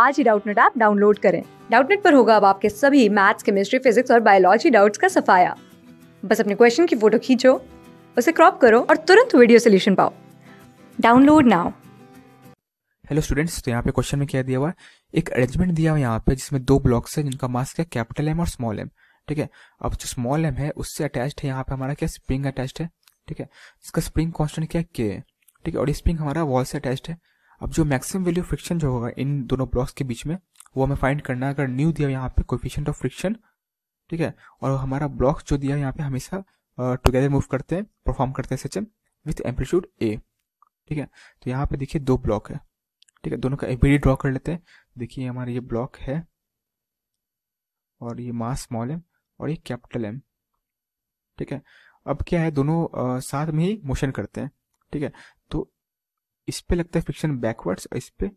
आज ही Doubtnut app download करें डाउटनेट पर होगा अब आपके सभी मैथ्स केमिस्ट्री फिजिक्स और बायोलॉजी डाउट्स का सफाया बस अपने क्वेश्चन की फोटो खींचो उसे क्रॉप करो और तुरंत वीडियो सोल्यूशन पाओ डाउनलोड नाउ हेलो स्टूडेंट्स तो यहाँ पे क्वेश्चन में क्या दिया हुआ है एक अरेंजमेंट दिया हुआ है यहाँ पे जिसमें दो ब्लॉक्स है जिनका मास क्या कैपिटल एम और स्मॉल एम ठीक है अब जो स्मॉल एम है उससे अटैच्ड है यहाँ पे हमारा क्या स्प्रिंग अटैच्ड है ठीक है इसका स्प्रिंग कांस्टेंट क्या के है ठीक है और स्प्रिंग हमारा वॉल से अटैच्ड है अब जो मैक्सिमम वैल्यू फ्रिक्शन जो होगा इन दोनों ब्लॉक्स के बीच में वो हमें फाइंड करना है अगर न्यू दिया यहाँ पे कोफिशियंट ऑफ फ्रिक्शन ठीक है और हमारा ब्लॉक जो दिया यहाँ पे हमेशा टुगेदर मूव करते हैं परफॉर्म करते हैं सचिन विथ एम्पलीट्यूड ए ठीक है तो यहाँ पे देखिए दो ब्लॉक है ठीक है दोनों का एबीडी ड्रॉ कर लेते हैं देखिए हमारा ये ब्लॉक है और ये मास स्मॉल एम और ये कैपिटल एम ठीक है अब क्या है दोनों आ, साथ में ही मोशन करते हैं ठीक है इस पे लगता है फ्रिक्शन बैकवर्ड्स और इस पे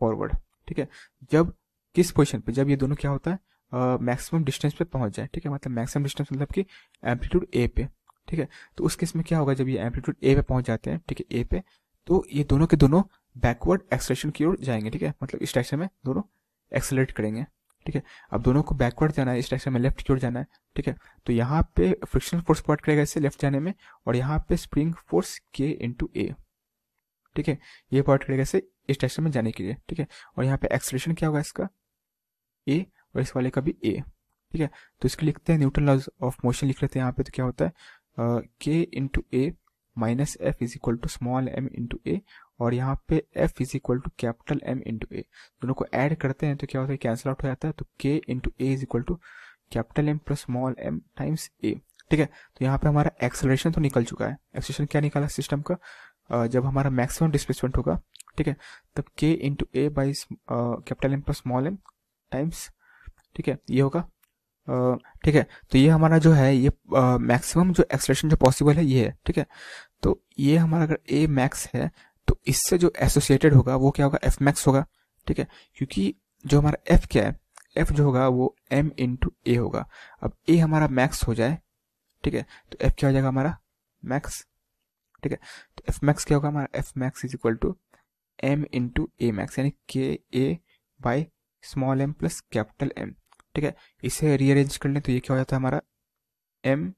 फॉरवर्ड ठीक है जब किस पोजिशन पे जब ये दोनों क्या होता है मैक्सिमम डिस्टेंस पे पहुंच जाए ठीक है मतलब मैक्सिमम डिस्टेंस मतलब कि एम्पलीट्यूड ए पे ठीक है तो उस केस में क्या होगा जब ये एम्पलीट्यूड ए पे पहुंच जाते हैं ठीक है ए पे तो ये दोनों के दोनों बैकवर्ड एक्सलेशन की ओर जाएंगे ठीक है मतलब इस डायरेक्शन में दोनों एक्सेलरेट करेंगे ठीक है अब दोनों को बैकवर्ड जाना है इस डायरेक्शन में लेफ्ट की ओर जाना है ठीक है तो यहाँ पे फ्रिक्शनल फोर्स प्रोवाइड करेगा इससे लेफ्ट जाने में और यहाँ पे spring force K into A ठीक है ये पॉइंट करेगा इसे इस डायरेक्शन में जाने के लिए ठीक है और यहाँ पे एक्सलेशन क्या होगा इसका ए और इस वाले का भी ए ठीक है तो इसके लिखते हैं न्यूटन लॉज ऑफ मोशन लिख लेते हैं यहाँ पे तो क्या होता है K into A minus F is equal to small M into A और यहाँ पे F is equal to capital M into A दोनों को ऐड करते हैं तो क्या होता है कैंसिल आउट हो जाता है तो K into A is equal to capital M plus small M times A ठीक है तो यहाँ पे हमारा एक्सेलरेशन तो निकल चुका है एक्सेलरेशन क्या निकाला सिस्टम का जब हमारा मैक्सिमम डिस्प्लेसमेंट होगा ठीक है तब K into A by capital M plus small M times ठीक है ये होगा ठीक है तो ये हमारा जो है ये मैक्सिमम जो एक्सलेशन जो पॉसिबल है ये है ठीक है तो ये हमारा अगर ए मैक्स है तो इससे जो एसोसिएटेड होगा वो क्या होगा एफ मैक्स होगा ठीक है क्योंकि जो हमारा एफ क्या है एफ जो होगा वो एम इंटू ए होगा अब ए हमारा मैक्स हो जाए ठीक है तो एफ क्या हो जाएगा हमारा मैक्स ठीक है तो एफ मैक्स क्या होगा हमारा F max is equal to M into A max यानी K A by small M plus capital M ठीक है इसे रीअरेंज कर लें तो ये क्या हो जाता है हमारा M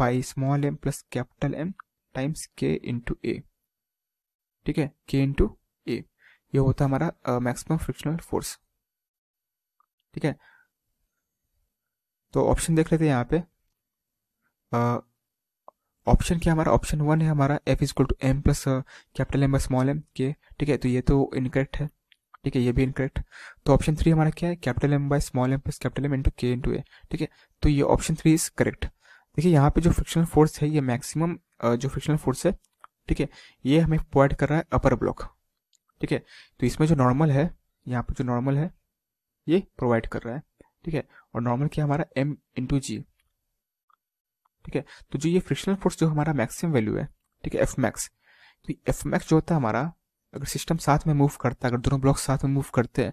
by small M plus capital M times K into A ठीक है के इंटू ए ये होता है हमारा मैक्सिमम फ्रिक्शनल फोर्स ठीक है तो ऑप्शन देख लेते हैं यहाँ पे ऑप्शन क्या हमारा ऑप्शन वन है हमारा F is to M plus capital M small M K ठीक है तो ये तो इनकरेक्ट है ठीक है ये भी इनकरेक्ट तो ऑप्शन थ्री हमारा क्या है capital M by small M plus capital M into K into A ठीक है तो ये ऑप्शन थ्री इज करेक्ट देखिए यहाँ पे जो फ्रिक्शनल फोर्स है ये मैक्सिमम uh, जो फ्रिक्शनल फोर्स है ठीक है ये हमें प्रोवाइड कर रहा है अपर ब्लॉक ठीक है तो इसमें जो नॉर्मल है यहाँ पर जो नॉर्मल है ये प्रोवाइड कर रहा है ठीक है और नॉर्मल क्या हमारा एम इंटू जी ठीक है तो जो ये फ्रिक्शनल फोर्स जो हमारा मैक्सिमम वैल्यू है ठीक है एफ मैक्स तो एफ मैक्स जो होता है हमारा अगर सिस्टम साथ में मूव करता है अगर दोनों ब्लॉक साथ में मूव करते हैं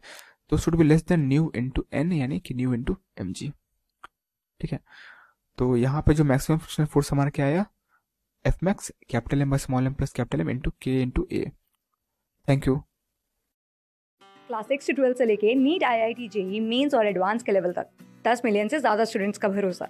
तो should be less than mu into N यानी कि न्यू इंटू एम जी ठीक है तो यहाँ पे जो मैक्सिमम फ्रिक्शनल फोर्स हमारा क्या आया F max capital M by small M plus capital M into K into A thank you class six से ट्वेल्व से लेके NEET I I T JEE Mains और एडवांस के लेवल तक दस मिलियन से ज़्यादा स्टूडेंट्स का भरोसा